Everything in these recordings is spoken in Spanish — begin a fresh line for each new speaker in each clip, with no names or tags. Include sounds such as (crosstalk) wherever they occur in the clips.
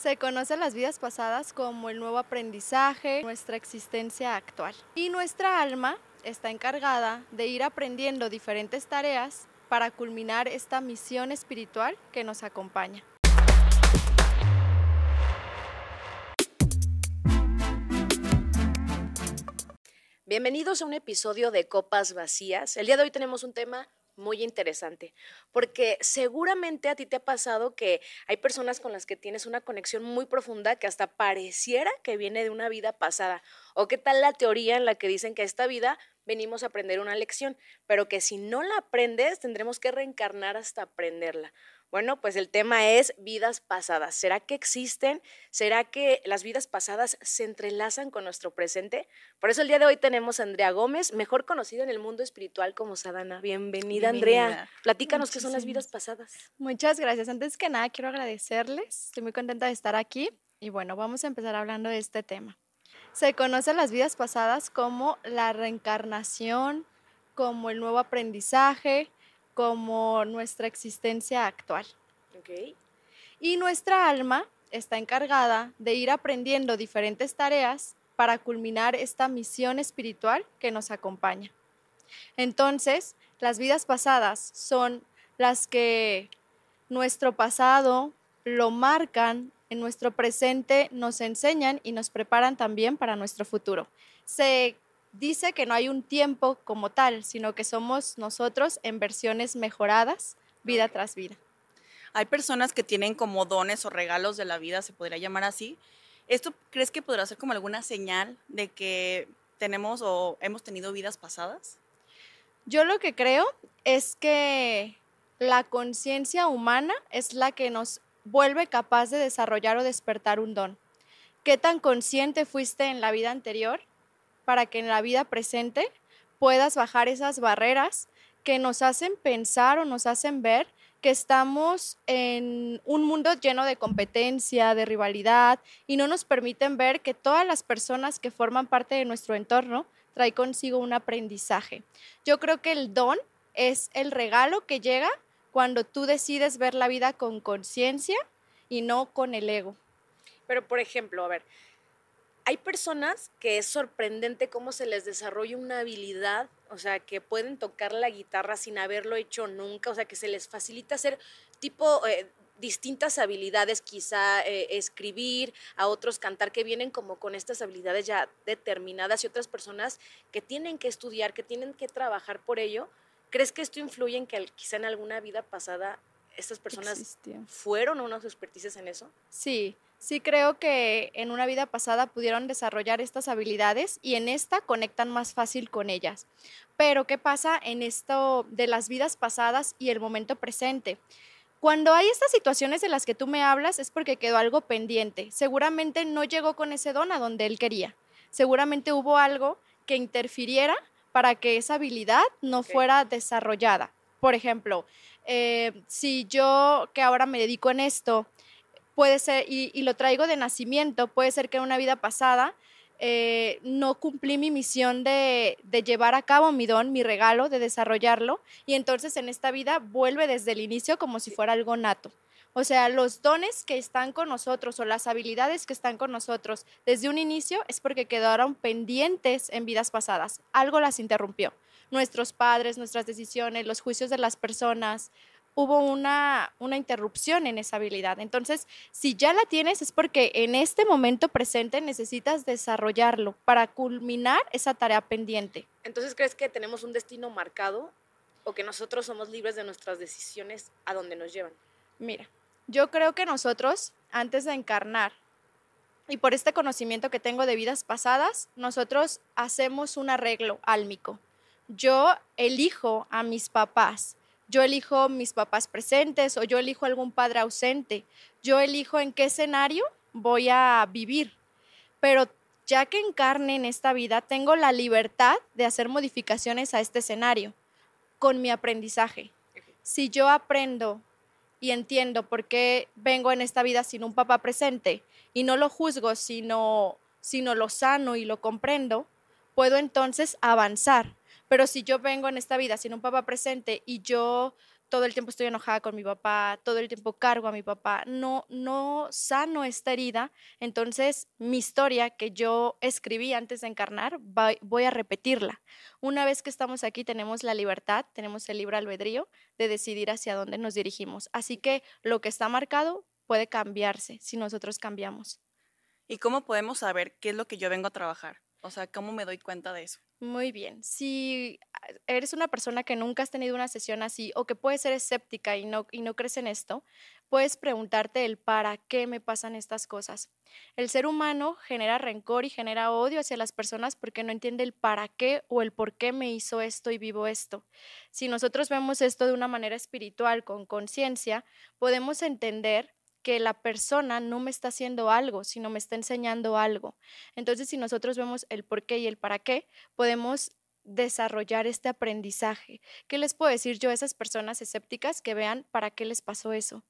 Se conocen las vidas pasadas como el nuevo aprendizaje, nuestra existencia actual. Y nuestra alma está encargada de ir aprendiendo diferentes tareas para culminar esta misión espiritual que nos acompaña.
Bienvenidos a un episodio de Copas Vacías. El día de hoy tenemos un tema muy interesante, porque seguramente a ti te ha pasado que hay personas con las que tienes una conexión muy profunda que hasta pareciera que viene de una vida pasada. ¿O qué tal la teoría en la que dicen que esta vida venimos a aprender una lección, pero que si no la aprendes tendremos que reencarnar hasta aprenderla? Bueno, pues el tema es vidas pasadas. ¿Será que existen? ¿Será que las vidas pasadas se entrelazan con nuestro presente? Por eso el día de hoy tenemos a Andrea Gómez, mejor conocida en el mundo espiritual como Sadana. Bienvenida, Andrea. Platícanos qué son las vidas pasadas.
Muchas gracias. Antes que nada, quiero agradecerles. Estoy muy contenta de estar aquí y bueno, vamos a empezar hablando de este tema. Se conocen las vidas pasadas como la reencarnación, como el nuevo aprendizaje, como nuestra existencia actual. Y nuestra alma está encargada de ir aprendiendo diferentes tareas para culminar esta misión espiritual que nos acompaña. Entonces, las vidas pasadas son las que nuestro pasado lo marcan, en nuestro presente nos enseñan y nos preparan también para nuestro futuro. Se dice que no hay un tiempo como tal, sino que somos nosotros en versiones mejoradas vida tras vida.
Hay personas que tienen como dones o regalos de la vida, se podría llamar así. ¿Esto crees que podrá ser como alguna señal de que tenemos o hemos tenido vidas pasadas?
Yo lo que creo es que la conciencia humana es la que nos vuelve capaz de desarrollar o despertar un don. ¿Qué tan consciente fuiste en la vida anterior para que en la vida presente puedas bajar esas barreras que nos hacen pensar o nos hacen ver que estamos en un mundo lleno de competencia, de rivalidad, y no nos permiten ver que todas las personas que forman parte de nuestro entorno trae consigo un aprendizaje. Yo creo que el don es el regalo que llega cuando tú decides ver la vida con conciencia y no con el ego.
Pero, por ejemplo, a ver, hay personas que es sorprendente cómo se les desarrolla una habilidad, o sea, que pueden tocar la guitarra sin haberlo hecho nunca, o sea, que se les facilita hacer tipo eh, distintas habilidades, quizá eh, escribir, a otros cantar, que vienen como con estas habilidades ya determinadas y otras personas que tienen que estudiar, que tienen que trabajar por ello. ¿Crees que esto influye en que quizá en alguna vida pasada estas personas fueron unos expertices en eso?
Sí, Sí creo que en una vida pasada pudieron desarrollar estas habilidades y en esta conectan más fácil con ellas. Pero ¿qué pasa en esto de las vidas pasadas y el momento presente? Cuando hay estas situaciones de las que tú me hablas es porque quedó algo pendiente. Seguramente no llegó con ese don a donde él quería. Seguramente hubo algo que interfiriera para que esa habilidad no fuera desarrollada. Por ejemplo, eh, si yo que ahora me dedico en esto, puede ser, y, lo traigo de nacimiento, puede ser que en una vida pasada eh, no cumplí mi misión de, llevar a cabo mi don, mi regalo, de desarrollarlo, y entonces en esta vida vuelve desde el inicio como si fuera algo nato. O sea, los dones que están con nosotros o las habilidades que están con nosotros desde un inicio es porque quedaron pendientes en vidas pasadas, algo las interrumpió. Nuestros padres, nuestras decisiones, los juicios de las personas, hubo una, una interrupción en esa habilidad. Entonces, si ya la tienes es porque en este momento presente necesitas desarrollarlo para culminar esa tarea pendiente.
Entonces, ¿crees que tenemos un destino marcado o que nosotros somos libres de nuestras decisiones a donde nos llevan?
Mira, yo creo que nosotros, antes de encarnar, y por este conocimiento que tengo de vidas pasadas, nosotros hacemos un arreglo álmico. Yo elijo a mis papás yo elijo mis papás presentes o yo elijo algún padre ausente, yo elijo en qué escenario voy a vivir, pero ya que encarne en esta vida, tengo la libertad de hacer modificaciones a este escenario con mi aprendizaje. Si yo aprendo y entiendo por qué vengo en esta vida sin un papá presente y no lo juzgo, sino, sino lo sano y lo comprendo, puedo entonces avanzar pero si yo vengo en esta vida sin un papá presente y yo todo el tiempo estoy enojada con mi papá, todo el tiempo cargo a mi papá, no, no sano esta herida, entonces mi historia que yo escribí antes de encarnar, voy a repetirla. Una vez que estamos aquí tenemos la libertad, tenemos el libre albedrío de decidir hacia dónde nos dirigimos. Así que lo que está marcado puede cambiarse si nosotros cambiamos.
¿Y cómo podemos saber qué es lo que yo vengo a trabajar? O sea, ¿cómo me doy cuenta de eso?
Muy bien. Si eres una persona que nunca has tenido una sesión así o que puede ser escéptica y no, y no crees en esto, puedes preguntarte el para qué me pasan estas cosas. El ser humano genera rencor y genera odio hacia las personas porque no entiende el para qué o el por qué me hizo esto y vivo esto. Si nosotros vemos esto de una manera espiritual, con conciencia, podemos entender que la persona no me está haciendo algo, sino me está enseñando algo. Entonces, si nosotros vemos el por qué y el para qué, podemos desarrollar este aprendizaje. ¿Qué les puedo decir yo a esas personas escépticas que vean para qué les pasó eso?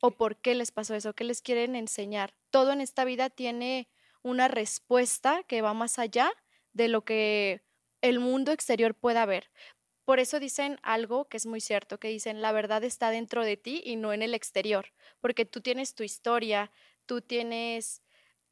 ¿O por qué les pasó eso? ¿Qué les quieren enseñar? Todo en esta vida tiene una respuesta que va más allá de lo que el mundo exterior pueda ver. Por eso dicen algo que es muy cierto, que dicen la verdad está dentro de ti y no en el exterior, porque tú tienes tu historia, tú tienes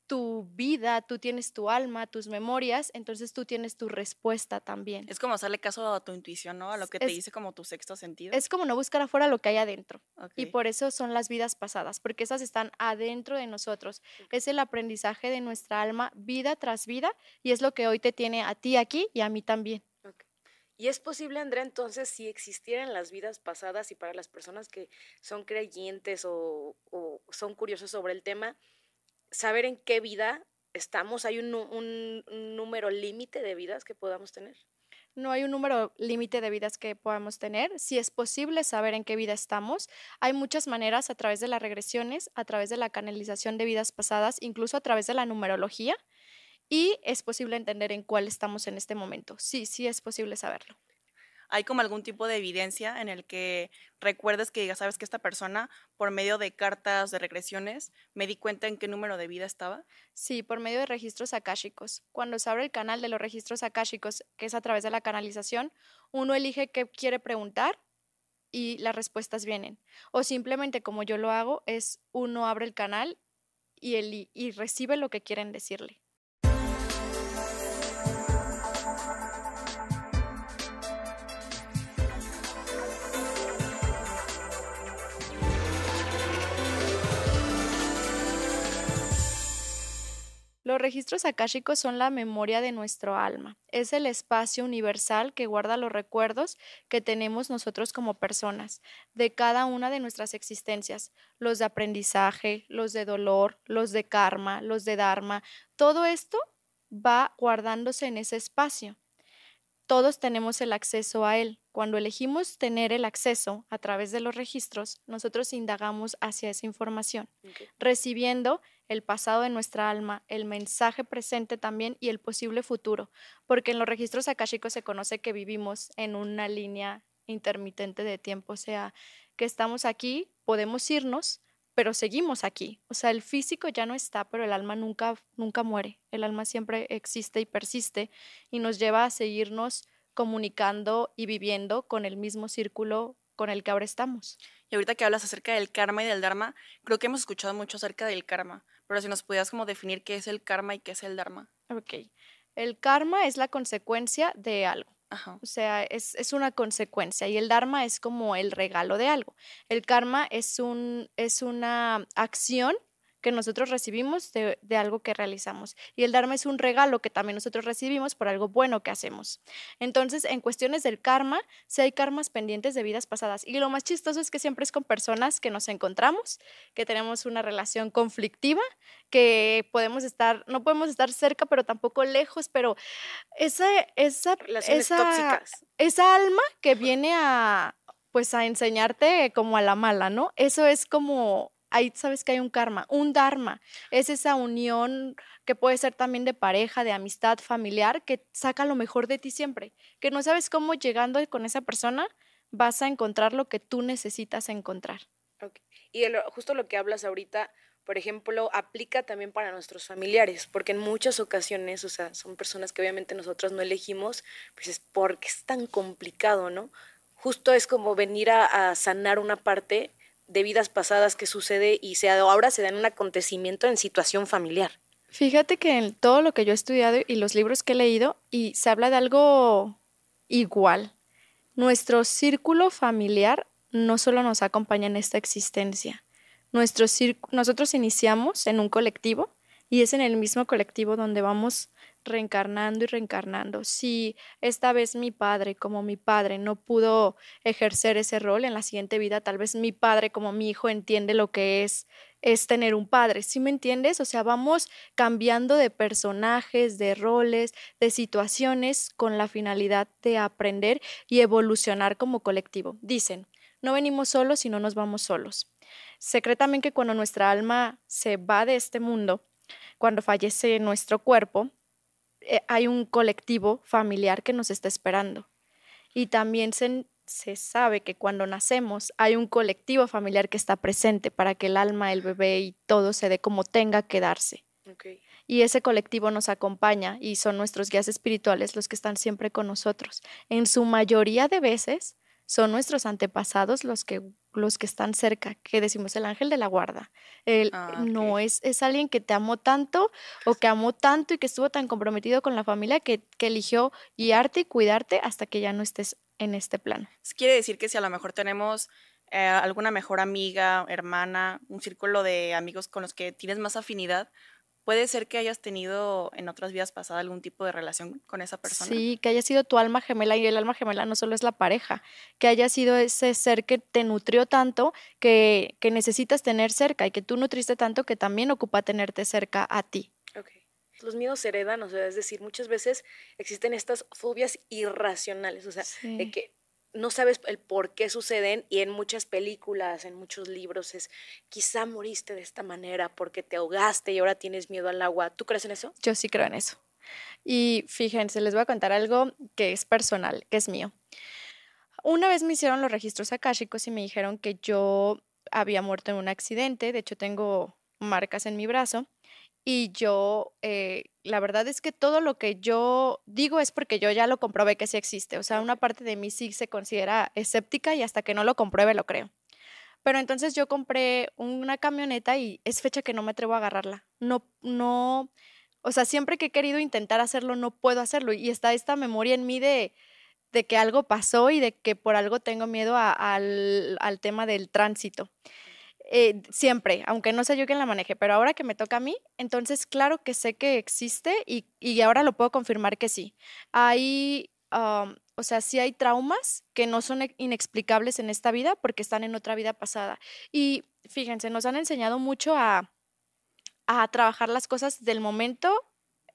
tu vida, tú tienes tu alma, tus memorias, entonces tú tienes tu respuesta también.
Es como hacerle caso a tu intuición, ¿no? A lo que te dice como tu sexto sentido. Es
como no buscar afuera lo que hay adentro. Y por eso son las vidas pasadas, porque esas están adentro de nosotros. Es el aprendizaje de nuestra alma vida tras vida y es lo que hoy te tiene a ti aquí y a mí también.
Y es posible, Andrea, entonces, si existieran las vidas pasadas y para las personas que son creyentes o, son curiosos sobre el tema, saber en qué vida estamos, ¿hay un número límite de vidas que podamos tener?
no hay un número límite de vidas que podamos tener. Si es posible saber en qué vida estamos, hay muchas maneras a través de las regresiones, a través de la canalización de vidas pasadas, incluso a través de la numerología y es posible entender en cuál estamos en este momento. Sí, sí es posible saberlo.
¿Hay como algún tipo de evidencia en el que recuerdes que ya sabes que esta persona, por medio de cartas, de regresiones, me di cuenta en qué número de vida estaba? Sí, por medio de registros akáshicos. Cuando se abre el canal de los registros
akáshicos, que es a través de la canalización, uno elige qué quiere preguntar y las respuestas vienen. O simplemente, como yo lo hago, es uno abre el canal y, el, y recibe lo que quieren decirle. Los registros akáshicos son la memoria de nuestro alma. Es el espacio universal que guarda los recuerdos que tenemos nosotros como personas de cada una de nuestras existencias, los de aprendizaje, los de dolor, los de karma, los de dharma. Todo esto va guardándose en ese espacio todos tenemos el acceso a él. Cuando elegimos tener el acceso a través de los registros, nosotros indagamos hacia esa información, recibiendo el pasado de nuestra alma, el mensaje presente también y el posible futuro, porque en los registros akashicos se conoce que vivimos en una línea intermitente de tiempo, o sea, que estamos aquí, podemos irnos, pero seguimos aquí. O sea, el físico ya no está, pero el alma nunca, nunca muere. El alma siempre existe y persiste y nos lleva a seguirnos comunicando y viviendo con el mismo círculo con el que ahora estamos.
Y ahorita que hablas acerca del karma y del dharma, creo que hemos escuchado mucho acerca del karma, pero si nos pudieras como definir qué es el karma y qué es el dharma. Ok.
El karma es la consecuencia de algo. O sea, es, es, una consecuencia y el Dharma es como el regalo de algo. El karma es, un, es una acción que nosotros recibimos de, algo que realizamos. Y el Dharma es un regalo que también nosotros recibimos por algo bueno que hacemos. Entonces, en cuestiones del karma, si hay karmas pendientes de vidas pasadas. Y lo más chistoso es que siempre es con personas que nos encontramos, que tenemos una relación conflictiva, que podemos estar, no podemos estar cerca, pero tampoco lejos, pero esa, esa, esa alma que viene a, pues a enseñarte como a la mala, ¿no? Eso es como ahí sabes que hay un karma, un dharma. Es esa unión que puede ser también de pareja, de amistad, familiar, que saca lo mejor de ti siempre, que no sabes cómo llegando con esa persona vas a encontrar lo que tú necesitas encontrar.
Y justo lo que hablas ahorita, por ejemplo, aplica también para nuestros familiares,
porque en muchas
ocasiones, o sea, son personas que obviamente nosotros no elegimos, pues es porque es tan complicado, ¿no? Justo es como venir a, a sanar una parte de vidas pasadas que sucede y se, ahora se da en un acontecimiento en situación familiar.
Fíjate que en todo lo que yo he estudiado y los libros que he leído, y se habla de algo igual. Nuestro círculo familiar no solo nos acompaña en esta existencia. Nuestro nosotros iniciamos en un colectivo y es en el mismo colectivo donde vamos reencarnando y reencarnando. Si esta vez mi padre, como mi padre, no pudo ejercer ese rol en la siguiente vida, tal vez mi padre, como mi hijo, entiende lo que es es tener un padre, ¿sí me entiendes? O sea, vamos cambiando de personajes, de roles, de situaciones con la finalidad de aprender y evolucionar como colectivo. Dicen, no venimos solos, y no nos vamos solos. secretamente que cuando nuestra alma se va de este mundo, cuando fallece nuestro cuerpo, eh, hay un colectivo familiar que nos está esperando. Y también se, sabe que cuando nacemos hay un colectivo familiar que está presente para que el alma, el bebé y todo se dé como tenga que darse. Y ese colectivo nos acompaña y son nuestros guías espirituales los que están siempre con nosotros. En su mayoría de veces son nuestros antepasados los que los que están cerca, que decimos el ángel de la guarda. él eh, ah, No es, es alguien que te amó tanto o que amó tanto y que estuvo tan comprometido con la familia que, eligió guiarte y cuidarte hasta que ya no estés en este plano.
Quiere decir que si a lo mejor tenemos eh, alguna mejor amiga, hermana, un círculo de amigos con los que tienes más afinidad, puede ser que hayas tenido en otras vidas pasadas algún tipo de relación con esa persona. Sí,
que haya sido tu alma gemela y el alma gemela no solo es la pareja, que haya sido ese ser que te nutrió tanto que, necesitas tener cerca y que tú nutriste tanto que también ocupa tenerte cerca a ti.
Los miedos se heredan, o sea, es decir, muchas veces existen estas fobias irracionales, o sea, de que no sabes el por qué suceden y en muchas películas, en muchos libros es quizá moriste de esta manera porque te ahogaste y ahora tienes miedo al agua. ¿Tú crees en eso?
Yo sí creo en eso. Y fíjense, les voy a contar algo que es personal, que es mío. Una vez me hicieron los registros akáshicos y me dijeron que yo había muerto en un accidente, de hecho tengo marcas en mi brazo y yo, eh, la verdad es que todo lo que yo digo es porque yo ya lo comprobé que sí existe. O sea, una parte de mí sí se considera escéptica y hasta que no lo compruebe lo creo. Pero entonces yo compré una camioneta y es fecha que no me atrevo a agarrarla. No, no, o sea, siempre que he querido intentar hacerlo, no puedo hacerlo. Y está esta memoria en mí de, de que algo pasó y de que por algo tengo miedo al tema del tránsito. Eh, siempre, aunque no sé yo quién la maneje, pero ahora que me toca a mí, entonces claro que sé que existe y, ahora lo puedo confirmar que sí. Hay, o sea, sí hay traumas que no son e, inexplicables en esta vida porque están en otra vida pasada. Y fíjense, nos han enseñado mucho a, a trabajar las cosas del momento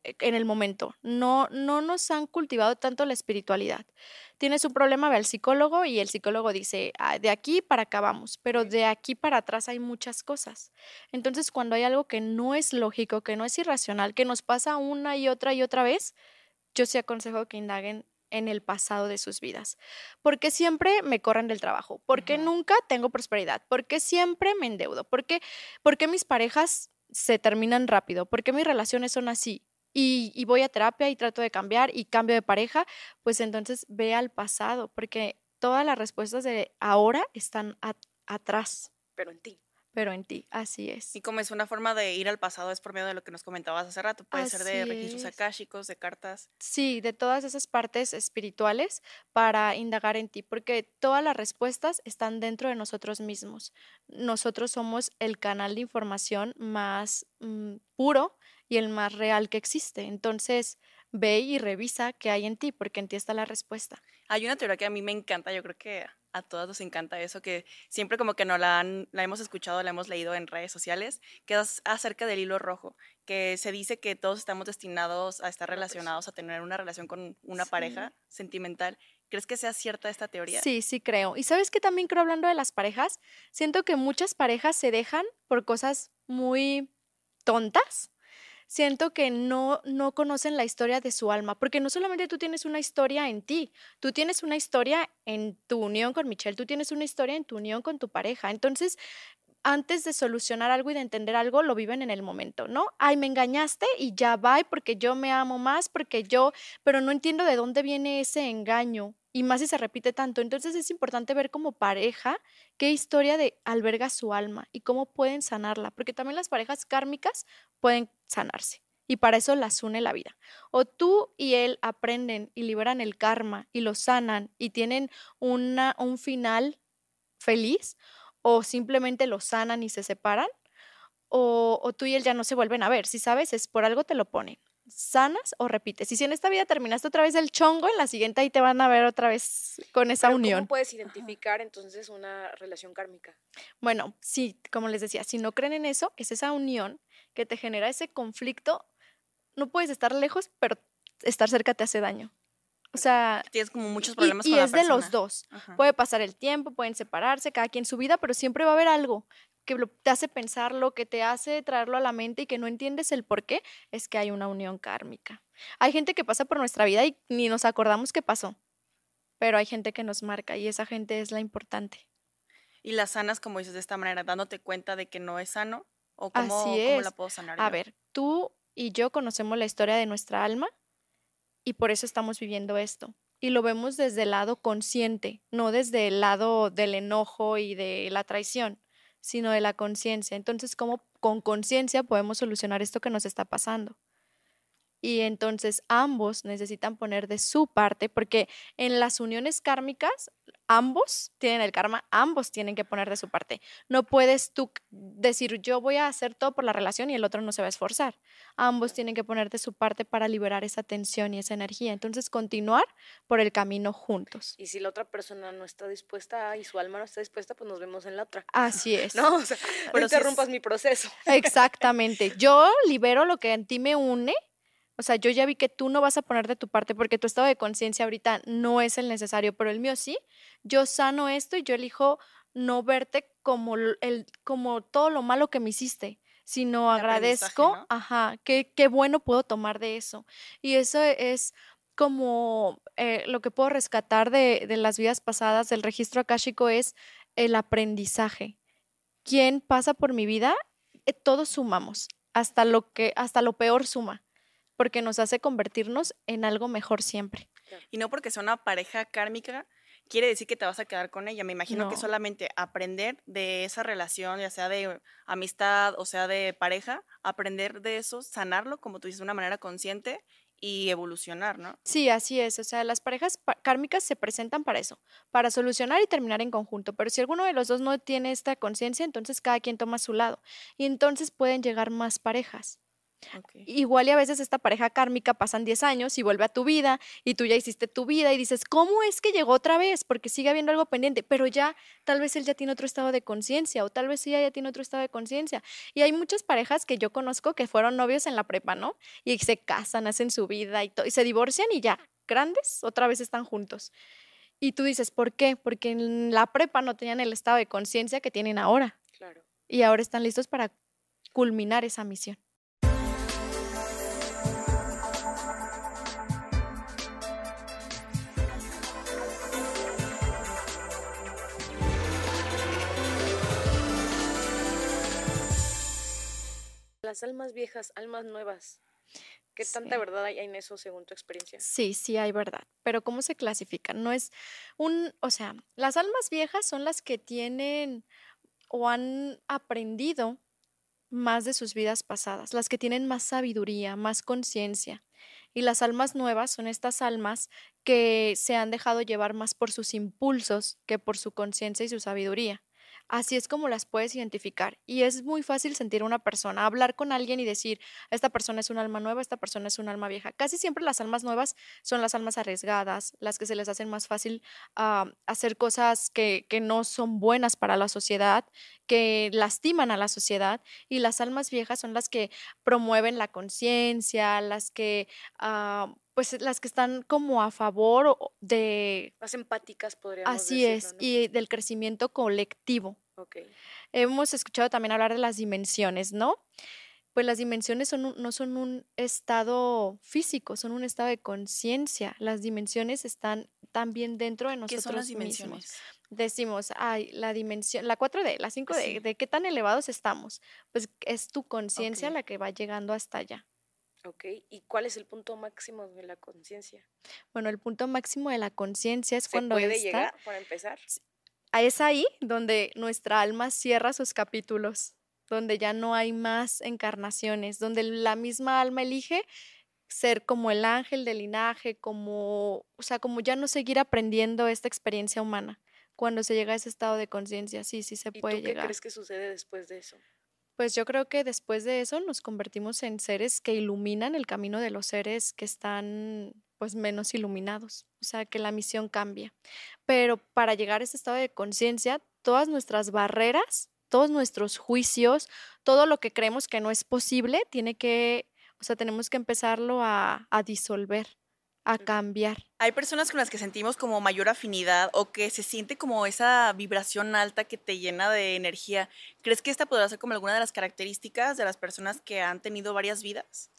e-, en el momento. No, no nos han cultivado tanto la espiritualidad. Tienes un problema, ve al psicólogo y el psicólogo dice, ah, de aquí para acá vamos, pero de aquí para atrás hay muchas cosas. Entonces, cuando hay algo que no es lógico, que no es irracional, que nos pasa una y otra y otra vez, yo sí aconsejo que indaguen en el pasado de sus vidas. Porque siempre me corren del trabajo, porque qué nunca tengo prosperidad, porque siempre me endeudo, porque porque mis parejas se terminan rápido, porque mis relaciones son así y, voy a terapia y trato de cambiar y cambio de pareja, pues entonces ve al pasado, porque todas las respuestas de ahora están atrás. Pero en ti pero en ti, así es. Y
como es una forma de ir al pasado, es por medio de lo que nos comentabas hace rato, puede ser de registros akáshicos, de cartas.
Sí, de todas esas partes espirituales para indagar en ti, porque todas las respuestas están dentro de nosotros mismos. Nosotros somos el canal de información más mm, puro y el más real que existe. Entonces, ve y revisa qué hay en ti, porque en ti está la respuesta.
Hay una teoría que a mí me encanta, yo creo que a todas nos encanta eso, que siempre como que no la, la hemos escuchado, la hemos leído en redes sociales, que es acerca del hilo rojo, que se dice que todos estamos destinados a estar ah, pues. relacionados, a tener una relación con una pareja sentimental. ¿Crees que sea cierta esta teoría? Sí, sí
creo. Y sabes que también creo hablando de las parejas, siento que muchas parejas se dejan por cosas muy tontas siento que no, no conocen la historia de su alma, porque no solamente tú tienes una historia en ti, tú tienes una historia en tu unión con Michelle, tú tienes una historia en tu unión con tu pareja. Entonces, antes de solucionar algo y de entender algo, lo viven en el momento, ¿no? Ay, me engañaste y ya va, porque yo me amo más, porque yo, pero no entiendo de dónde viene ese engaño, y más si se repite tanto. Entonces es importante ver como pareja qué historia de alberga su alma y cómo pueden sanarla, porque también las parejas kármicas pueden sanarse y para eso las une la vida. O tú y él aprenden y liberan el karma y lo sanan y tienen una, un final feliz o simplemente lo sanan y se separan o, o tú y él ya no se vuelven a ver. Si sabes, es por algo te lo ponen sanas o repites. Y si en esta vida terminaste otra vez el chongo, en la siguiente ahí te van a ver otra vez con esa unión. ¿Cómo
puedes identificar entonces una relación kármica?
Bueno, sí, como les decía, si no creen en eso, es esa unión que te genera ese conflicto. No puedes estar lejos, pero estar cerca te hace daño. O sea,
tienes como muchos problemas y, con y es de los
dos. Puede pasar el tiempo, pueden separarse, cada quien su vida, pero siempre va a haber algo que te hace pensar, lo que te hace traerlo a la mente y que no entiendes el por qué, es que hay una unión kármica. Hay gente que pasa por nuestra vida y ni nos acordamos qué pasó, pero hay gente que nos marca y esa gente es la importante.
Y las sanas, como dices, de esta manera, dándote cuenta de que no es sano o Así es. ¿cómo la puedo sanar. A ver,
tú y yo conocemos la historia de nuestra alma y por eso estamos viviendo esto. Y lo vemos desde el lado consciente, no desde el lado del enojo y de la traición sino de la conciencia. Entonces, ¿cómo con conciencia podemos solucionar esto que nos está pasando? Y entonces ambos necesitan poner de su parte, porque en las uniones kármicas ambos tienen el karma, ambos tienen que poner de su parte. No puedes tú decir yo voy a hacer todo por la relación y el otro no se va a esforzar. Ambos tienen que poner de su parte para liberar esa tensión y esa energía. Entonces, continuar por el camino juntos.
Y si la otra persona no está dispuesta y su alma no está dispuesta, pues nos vemos en la otra. Así (laughs) es. No, o sea, interrumpas mi proceso.
Exactamente. Yo libero lo que en ti me une o sea, yo ya vi que tú no vas a poner de tu parte porque tu estado de conciencia ahorita no es el necesario, pero el mío sí. Yo sano esto y yo elijo no verte como, el, como todo lo malo que me hiciste, sino agradezco, ajá, qué, qué bueno puedo tomar de eso. Y eso es como eh, lo que puedo rescatar de, las vidas pasadas del registro akáshico es el aprendizaje. Quién pasa por mi vida, eh, todos sumamos, hasta lo, que, hasta lo peor suma porque nos hace convertirnos en algo mejor siempre.
Y no porque sea una pareja kármica, quiere decir que te vas a quedar con ella. Me imagino que solamente aprender de esa relación, ya sea de amistad o sea de pareja, aprender de eso, sanarlo, como tú dices, de una manera consciente y evolucionar, ¿no?
Sí, así es. O sea, las parejas kármicas se presentan para eso, para solucionar y terminar en conjunto. Pero si alguno de los dos no tiene esta conciencia, entonces cada quien toma su lado. Y entonces pueden llegar más parejas. Igual y a veces esta pareja kármica pasan 10 años y vuelve a tu vida y tú ya hiciste tu vida y dices, ¿cómo es que llegó otra vez? Porque sigue habiendo algo pendiente, pero ya tal vez él ya tiene otro estado de conciencia o tal vez ella ya tiene otro estado de conciencia. Y hay muchas parejas que yo conozco que fueron novios en la prepa, ¿no? Y se casan, hacen su vida y, y se divorcian y ya, grandes, otra vez están juntos. Y tú dices, ¿por qué? Porque en la prepa no tenían el estado de conciencia que tienen ahora. Claro. Y ahora están listos para culminar esa misión. las almas viejas, almas nuevas. ¿Qué tanta verdad hay en eso según tu experiencia? Sí, sí hay verdad, pero ¿cómo se clasifican? No es un, o sea, las almas viejas son las que tienen o han aprendido más de sus vidas pasadas, las que tienen más sabiduría, más conciencia. Y las almas nuevas son estas almas que se han dejado llevar más por sus impulsos que por su conciencia y su sabiduría. Así es como las puedes identificar. Y es muy fácil sentir a una persona, hablar con alguien y decir, esta persona es un alma nueva, esta persona es un alma vieja. Casi siempre las almas nuevas son las almas arriesgadas, las que se les hacen más fácil ah, hacer cosas que, no son buenas para la sociedad, que lastiman a la sociedad. Y las almas viejas son las que promueven la conciencia, las que... Ah, pues eh, las que están como a favor de... Más empáticas, podríamos Así es, y del crecimiento colectivo. Ok. Hemos escuchado también hablar de las dimensiones, ¿no? Pues las dimensiones son no son un estado físico, son un estado de conciencia. Las dimensiones están también dentro de nosotros ¿Qué son las dimensiones? mismos. Decimos, ay, la dimensión, la 4D, la 5D, ¿de qué tan elevados estamos? Pues es tu conciencia la que va llegando hasta allá.
¿y cuál es el punto máximo de la conciencia?
Bueno, el punto máximo de la conciencia es ¿Se cuando... ¿Puede llegar para empezar? Es ahí donde nuestra alma cierra sus capítulos, donde ya no hay más encarnaciones, donde la misma alma elige ser como el ángel del linaje, como, o sea, como ya no seguir aprendiendo esta experiencia humana. Cuando se llega a ese estado de conciencia, sí, sí se ¿Y puede tú llegar. ¿Qué crees que
sucede después de eso?
Pues yo creo que después de eso nos convertimos en seres que iluminan el camino de los seres que están pues menos iluminados, o sea que la misión cambia. Pero para llegar a ese estado de conciencia, todas nuestras barreras, todos nuestros juicios, todo lo que creemos que no es posible, tiene que, o sea, tenemos que empezarlo a disolver a cambiar.
Hay personas con las que sentimos como mayor afinidad o que se siente como esa vibración alta que te llena de energía. ¿Crees que esta podrá ser como alguna de las características de las personas que han tenido varias vidas?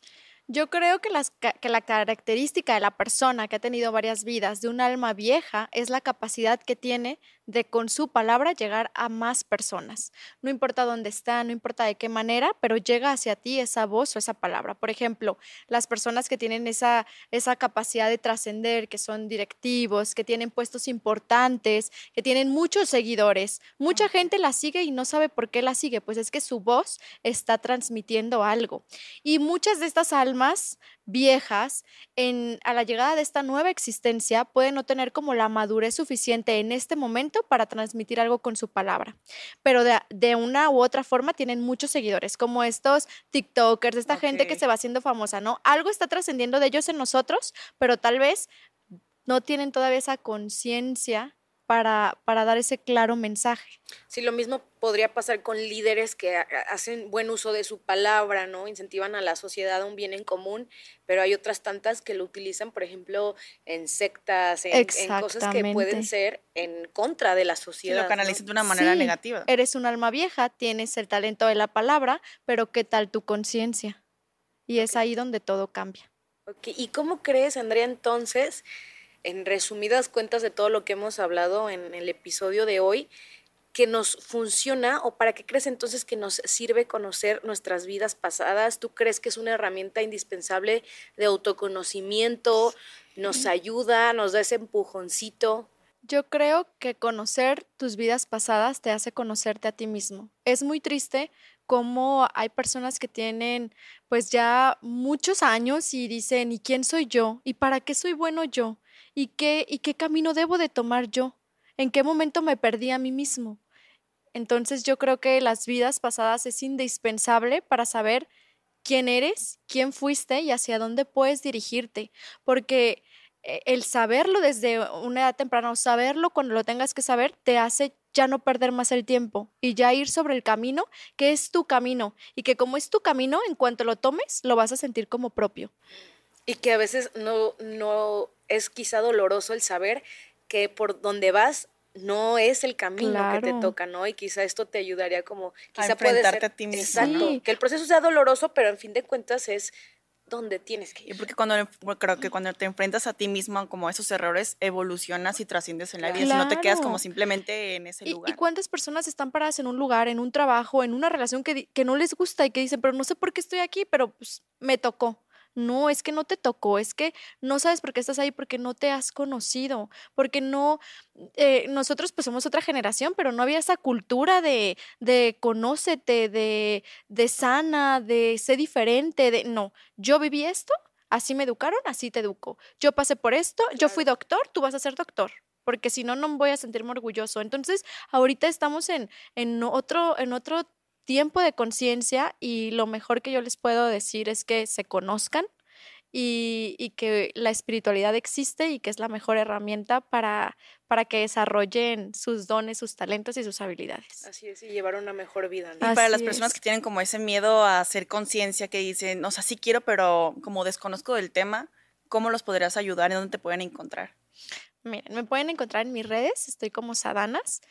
Yo creo que, las, que, la característica de la persona que ha tenido varias vidas, de un alma vieja, es la capacidad que tiene de con su palabra llegar a más personas. No importa dónde está, no importa de qué manera, pero llega hacia ti esa voz o esa palabra. Por ejemplo, las personas que tienen esa, esa capacidad de trascender, que son directivos, que tienen puestos importantes, que tienen muchos seguidores. Mucha gente la sigue y no sabe por qué la sigue, pues es que su voz está transmitiendo algo. Y muchas de estas almas viejas, en, a la llegada de esta nueva existencia, pueden no tener como la madurez suficiente en este momento para transmitir algo con su palabra. Pero de, una u otra forma tienen muchos seguidores, como estos TikTokers, esta gente que se va haciendo famosa, ¿no? Algo está trascendiendo de ellos en nosotros, pero tal vez no tienen todavía esa conciencia para, dar ese claro mensaje.
Sí, lo mismo podría pasar con líderes que hacen buen uso de su palabra, ¿no? Incentivan a la sociedad a un bien en común, pero hay otras tantas que lo utilizan, por ejemplo, en sectas, en, cosas que pueden ser en contra de la sociedad. lo canalizan de una manera negativa.
Eres un alma vieja, tienes el talento de la palabra, pero ¿qué tal tu conciencia? Y es ahí donde todo cambia.
Okay. ¿Y cómo crees, Andrea, entonces? en resumidas cuentas de todo lo que hemos hablado en el episodio de hoy, que nos funciona o para qué crees entonces que nos sirve conocer nuestras vidas pasadas? ¿Tú crees que es una herramienta indispensable de autoconocimiento? ¿Nos ayuda?
¿Nos da ese empujoncito? Yo creo que conocer tus vidas pasadas te hace conocerte a ti mismo. Es muy triste cómo hay personas que tienen pues ya muchos años y dicen, ¿y quién soy yo? ¿Y para qué soy bueno yo? ¿Y qué, y qué camino debo de tomar yo? ¿En qué momento me perdí a mí mismo? Entonces yo creo que las vidas pasadas es indispensable para saber quién eres, quién fuiste y hacia dónde puedes dirigirte, porque eh, el saberlo desde una edad temprana o saberlo cuando lo tengas que saber te hace ya no perder más el tiempo y ya ir sobre el camino que es tu camino y que como es tu camino, en cuanto lo tomes, lo vas a sentir como propio.
Y que a veces no, no es quizá doloroso el saber que por donde vas no es el camino que te toca, ¿no? Y quizá esto te ayudaría como quizá a enfrentarte a ti mismo. Exacto, que el proceso sea doloroso, pero en fin de cuentas es donde tienes que
ir. Porque cuando creo que cuando te enfrentas a ti mismo como esos errores, evolucionas y trasciendes en la vida, si no te quedas como simplemente en ese ¿Y, lugar. ¿Y
cuántas personas están paradas en un lugar, en un trabajo, en una relación que, que no les gusta y que dicen, pero no sé por qué estoy aquí, pero pues me tocó? No, es que no te tocó, es que no sabes por qué estás ahí, porque no te has conocido, porque no, eh, nosotros pues somos otra generación, pero no había esa cultura de, conócete, de, de sana, de sé diferente, de no, yo viví esto, así me educaron, así te educo. Yo pasé por esto, yo fui doctor, tú vas a ser doctor porque si no, no voy a sentirme orgulloso. Entonces, ahorita estamos en, en, otro, en otro tiempo de conciencia y lo mejor que yo les puedo decir es que se conozcan y, que la espiritualidad existe y que es la mejor herramienta para, para que desarrollen sus dones, sus talentos y sus habilidades.
Así es, y llevar una mejor vida. Y para las personas que tienen como ese miedo a hacer conciencia, que dicen, o sea, sí quiero, pero como desconozco del tema, ¿cómo los podrías ayudar? ¿En dónde te pueden encontrar?
Miren, me pueden encontrar en mis redes, estoy como Sadanas.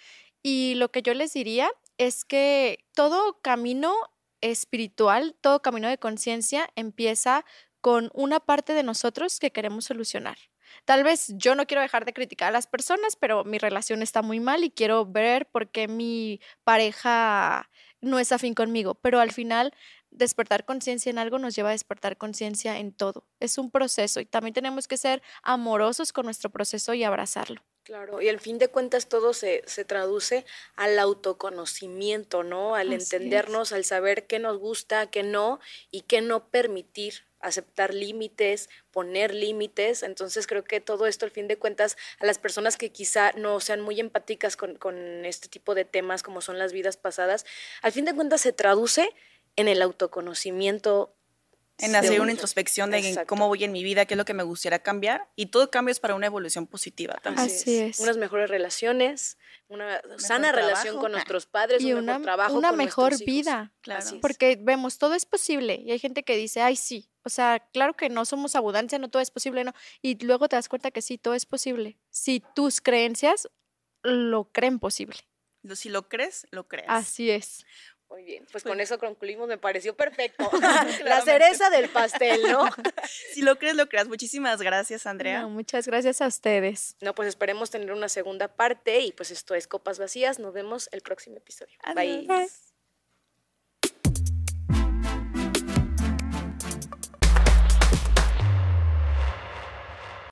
Y lo que yo les diría es que todo camino espiritual, todo camino de conciencia empieza con una parte de nosotros que queremos solucionar. Tal vez yo no quiero dejar de criticar a las personas, pero mi relación está muy mal y quiero ver por qué mi pareja no es afín conmigo. Pero al final, despertar conciencia en algo nos lleva a despertar conciencia en todo. Es un proceso y también tenemos que ser amorosos con nuestro proceso y abrazarlo.
Claro, y al fin de cuentas todo se, se traduce al autoconocimiento, ¿no? Al entendernos, al saber qué nos gusta, qué no y qué no permitir, aceptar límites, poner límites. Entonces creo que todo esto, al fin de cuentas, a las personas que quizá no sean muy empáticas con, con este tipo de temas como son las vidas pasadas, al fin de cuentas se traduce en el autoconocimiento
en hacer una, introspección de cómo voy en mi vida, qué es lo que me gustaría cambiar. Y todo cambio es para una evolución positiva también. Así
es. Unas mejores relaciones, una sana relación con nuestros
padres, y un mejor trabajo. Una mejor vida. Claro. Porque vemos, todo es posible. Y hay gente que dice, ay, sí. O sea, claro que no somos abundancia, no todo es posible, no. Y luego te das cuenta que sí, todo es posible. Si tus creencias lo creen posible.
Si lo crees,
lo creas. Así es.
Muy bien, pues con eso concluimos, me pareció perfecto. (laughs) (laughs) la cereza del pastel, ¿no? (laughs) si lo crees, lo creas. Muchísimas gracias, Andrea.
muchas gracias a ustedes.
No, pues esperemos tener una segunda parte y pues esto es Copas Vacías. Nos vemos el próximo episodio.
Bye.